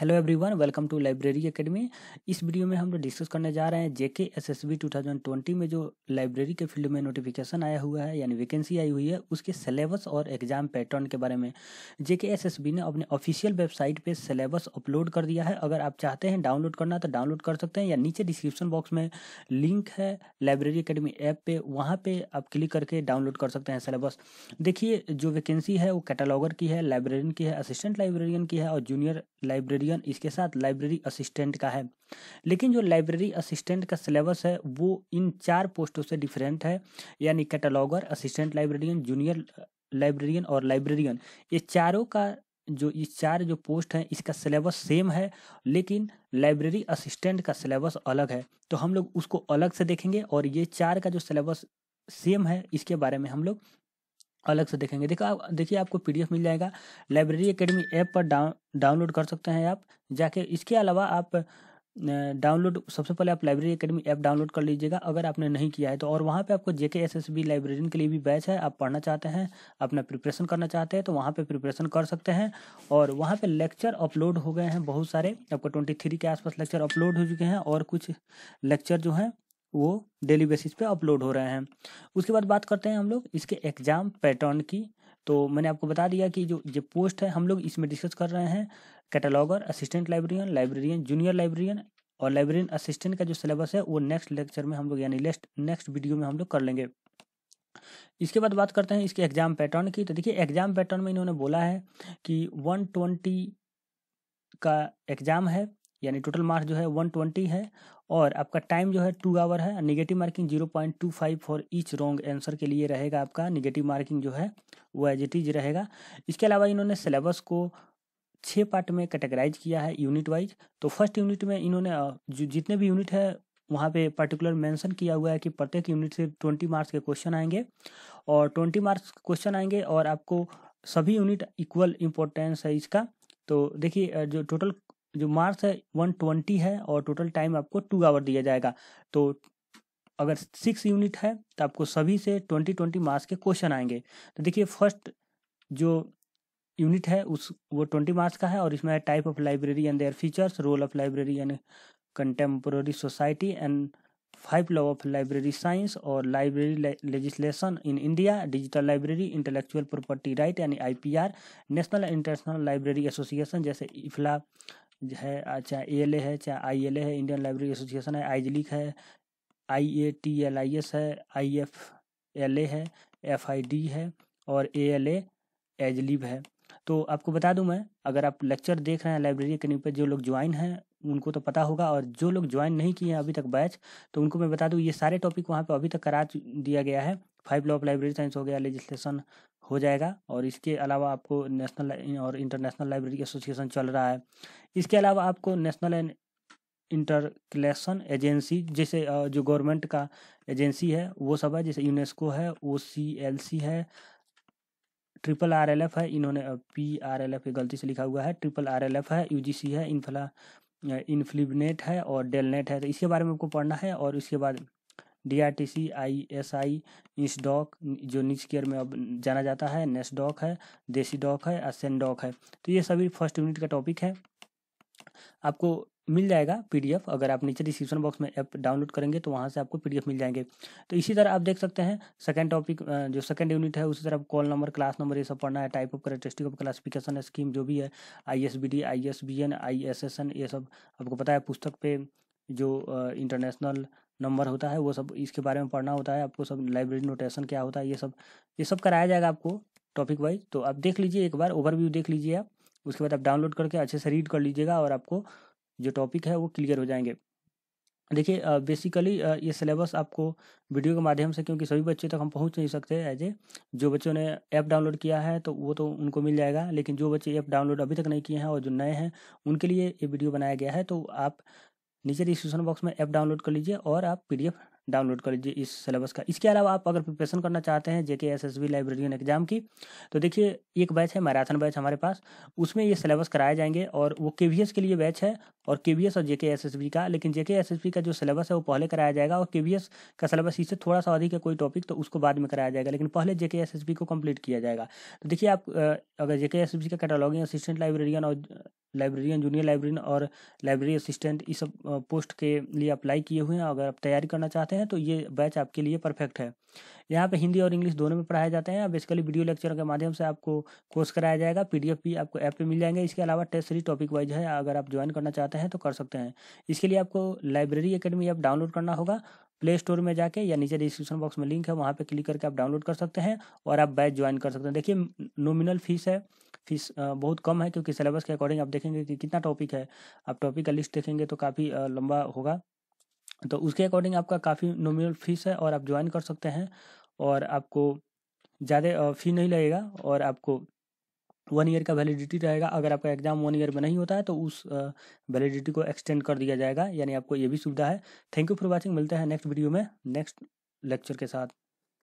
hello everyone welcome to library academy इस video में हम लोग डिस्कस करने जा रहे हैं जेके एसएसबी 2020 में जो लाइब्रेरी के फील्ड में नोटिफिकेशन आया हुआ है यानी वैकेंसी आई हुई है उसके सिलेबस और एग्जाम पैटर्न के बारे में जेके एसएसबी ने अपने ऑफिशियल वेबसाइट पे सिलेबस अपलोड कर दिया है अगर आप चाहते हैं डाउनलोड करना तो डाउनलोड कर सकते हैं या नीचे डिस्क्रिप्शन बॉक्स में लिंक है लाइब्रेरी अकेडमी ऐप पर वहाँ पर आप क्लिक करके डाउनलोड कर सकते हैं सिलेबस देखिए जो वैकेंसी है वो कैटालॉगर की है लाइब्रेरियन की है असिस्टेंट लाइब्रेरियन की है और जूनियर लाइब्रेरी लाइब्रेरियन इसके साथ लाइब्रेरी असिस्टेंट का है लेकिन जो लाइब्रेरी असिस्टेंट का सिलेबस है वो इन चार पोस्टों से डिफरेंट है यानी cataloguer assistant librarian junior librarian और लाइब्रेरियन ये चारों का जो ये चार जो पोस्ट हैं इसका सिलेबस सेम है लेकिन लाइब्रेरी असिस्टेंट का सिलेबस अलग है तो हम लोग उसको अलग से देखेंगे और ये चार का जो सिलेबस सेम है इसके बारे में हम लोग अलग से देखेंगे देखो आप देखिए आपको पीडीएफ मिल जाएगा लाइब्रेरी एकेडमी ऐप पर डाउन डाउनलोड कर सकते हैं आप जाके इसके अलावा आप डाउनलोड सबसे पहले आप लाइब्रेरी एकेडमी ऐप डाउनलोड कर लीजिएगा अगर आपने नहीं किया है तो और वहाँ पे आपको JK S S B librarian के लिए भी बैच है आप पढ़ना चाहते हैं अपना प्रिपरेशन करना चाहते हैं तो वहाँ पे प्रिपरेशन कर सकते हैं और वहाँ पे लेक्चर अपलोड हो गए हैं बहुत सारे आपको ट्वेंटी थ्री के आसपास लेक्चर अपलोड हो चुके हैं और कुछ लेक्चर जो हैं वो डेली बेसिस पे अपलोड हो रहे हैं उसके बाद बात करते हैं हम लोग इसके एग्ज़ाम पैटर्न की तो मैंने आपको बता दिया कि जो जो पोस्ट है हम लोग इसमें डिस्कस कर रहे हैं cataloguer assistant librarian librarian junior librarian और लाइब्रेरियन असिस्टेंट का जो सिलेबस है वो नेक्स्ट लेक्चर में हम लोग यानी नेक्स्ट नेक्स्ट वीडियो में हम लोग कर लेंगे इसके बाद बात करते हैं इसके एग्जाम पैटर्न की तो देखिए एग्जाम पैटर्न में इन्होंने बोला है कि वन ट्वेंटी का एग्जाम है यानी टोटल मार्क्स जो है वन ट्वेंटी है और आपका टाइम जो है टू आवर है negative marking zero point two five for each wrong answer के लिए रहेगा आपका निगेटिव मार्किंग जो है वो एज इट इज रहेगा इसके अलावा इन्होंने सिलेबस को छः पार्ट में कैटेगराइज किया है यूनिट वाइज तो फर्स्ट यूनिट में इन्होंने जो जितने भी यूनिट है वहाँ पे पर्टिकुलर मेंशन किया हुआ है कि प्रत्येक यूनिट से ट्वेंटी मार्क्स के क्वेश्चन आएंगे और ट्वेंटी मार्क्स क्वेश्चन आएंगे और आपको सभी यूनिट इक्वल इम्पोर्टेंस है इसका तो देखिए जो टोटल जो मार्क्स है वन ट्वेंटी है और टोटल टाइम आपको टू आवर दिया जाएगा तो अगर सिक्स यूनिट है तो आपको सभी से ट्वेंटी ट्वेंटी मार्क्स के क्वेश्चन आएंगे तो देखिए फर्स्ट जो यूनिट है उस वो ट्वेंटी मार्क्स का है और इसमें type of library and their features role of library and contemporary society and five law of library science और library legislation in India digital library intellectual property right यानी IPR national international library association जैसे IFLA है चाहे ए है चाहे आई है Indian library association है IASLIC है I A T L I S है आई एफ एल ए है एफ आई डी है और ए एल एजलिब है तो आपको बता दूं मैं अगर आप लेक्चर देख रहे हैं लाइब्रेरी अकेडमी पर जो लोग ज्वाइन हैं उनको तो पता होगा और जो लोग ज्वाइन नहीं किए हैं अभी तक बैच तो उनको मैं बता दूं ये सारे टॉपिक वहाँ पे अभी तक करा दिया गया है five law of library science हो गया लेजिस्लेशन हो जाएगा और इसके अलावा आपको नेशनल और इंटरनेशनल लाइब्रेरी एसोसिएशन चल रहा है इसके अलावा आपको नेशनल एंड इंटरक्लेशन एजेंसी जैसे जो गवर्नमेंट का एजेंसी है वो सब है जैसे यूनेस्को है ओ सी एल सी है ट्रिपल आर एल एफ है इन्होंने पी आर एल एफ गलती से लिखा हुआ है ट्रिपल आर एल एफ है यू जी सी है इनफला इनफ्लिबनेट है और डेलनेट है तो इसके बारे में आपको पढ़ना है और इसके बाद D R T C I S I doc जो निच केयर में अब जाना जाता है नेसडॉक है देसी डॉक है डॉक है तो ये सभी फर्स्ट यूनिट का टॉपिक है आपको मिल जाएगा पीडीएफ अगर आप नीचे डिस्क्रिप्शन बॉक्स में ऐप डाउनलोड करेंगे तो वहाँ से आपको पीडीएफ मिल जाएंगे तो इसी तरह आप देख सकते हैं सेकंड टॉपिक जो सेकंड यूनिट है उसी तरह कॉल नंबर क्लास नंबर ये सब पढ़ना है type of characteristic of classification scheme जो भी है I S B D I S B N I S S N ये सब आपको पता है पुस्तक पे जो इंटरनेशनल नंबर होता है वो सब इसके बारे में पढ़ना होता है आपको सब लाइब्रेरी नोटेशन क्या होता है ये सब ये सब कराया जाएगा आपको टॉपिक वाइज तो आप देख लीजिए एक बार ओवरव्यू देख लीजिए आप उसके बाद आप डाउनलोड करके अच्छे से रीड कर लीजिएगा और आपको जो टॉपिक है वो क्लियर हो जाएंगे देखिए बेसिकली ये सिलेबस आपको वीडियो के माध्यम से क्योंकि सभी बच्चे तक हम पहुंच नहीं सकते एज ए जो बच्चों ने ऐप डाउनलोड किया है तो वो तो उनको मिल जाएगा लेकिन जो बच्चे ऐप डाउनलोड अभी तक नहीं किए हैं और जो नए हैं उनके लिए ये वीडियो बनाया गया है तो आप नीचे डिस्क्रिप्शन बॉक्स में ऐप डाउनलोड कर लीजिए और आप पीडीएफ डाउनलोड कर लीजिए इस सिलेबस का इसके अलावा आप अगर प्रिपरेशन करना चाहते हैं JK S S B librarian exam की तो देखिए एक बैच है मैराथन बैच हमारे पास उसमें ये सिलेबस कराए जाएंगे और वो के के लिए बैच है और के और जेके एस एस बी का लेकिन जेके एस एस बी का जो सिलेबस है वो पहले कराया जाएगा और के का सिलेबस इससे थोड़ा सा अधिक है कोई टॉपिक तो उसको बाद में कराया जाएगा लेकिन पहले जेके एस एस बी को कंप्लीट किया जाएगा तो देखिए आप अगर जेके एस एस बी का कैटालॉगिंग असिस्टेंट लाइब्रेरियन और लाइब्रेरियन जूनियर लाइब्रेरियन और लाइब्रेरी असिस्टेंट इस सब पोस्ट के लिए अप्लाई किए हुए हैं अगर आप तैयारी करना चाहते हैं तो ये बैच आपके लिए परफेक्ट है यहाँ पे हिंदी और इंग्लिश दोनों में पढ़ाए जाते हैं बेसिकली वीडियो लेक्चर के माध्यम से आपको कोर्स कराया जाएगा पीडीएफ भी आपको ऐप पे मिल जाएंगे इसके अलावा टेस्ट सीरीज टॉपिक वाइज है अगर आप ज्वाइन करना चाहते हैं तो कर सकते हैं इसके लिए आपको लाइब्रेरी अकेडमी ऐप डाउनलोड करना होगा प्ले स्टोर में जाके या नीचे डिस्क्रिप्शन बॉक्स में लिंक है वहाँ पे क्लिक करके आप डाउनलोड कर सकते हैं और आप बैच ज्वाइन कर सकते हैं देखिए नोमिनल फीस है फीस बहुत कम है क्योंकि सिलेबस के अकॉर्डिंग आप देखेंगे कि कितना टॉपिक है आप टॉपिक का लिस्ट देखेंगे तो काफ़ी लंबा होगा तो उसके अकॉर्डिंग आपका काफ़ी नॉमिनल फीस है और आप ज्वाइन कर सकते हैं और आपको ज़्यादा फी नहीं लगेगा और आपको वन ईयर का वैलिडिटी रहेगा अगर आपका एग्जाम वन ईयर में नहीं होता है तो उस वैलिडिटी को एक्सटेंड कर दिया जाएगा यानी आपको ये भी सुविधा है थैंक यू फॉर वॉचिंग मिलते हैं नेक्स्ट वीडियो में नेक्स्ट लेक्चर के साथ